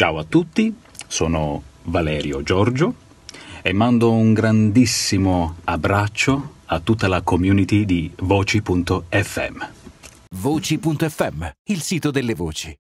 Ciao a tutti, sono Valerio Giorgio e mando un grandissimo abbraccio a tutta la community di voci.fm. Voci.fm, il sito delle voci.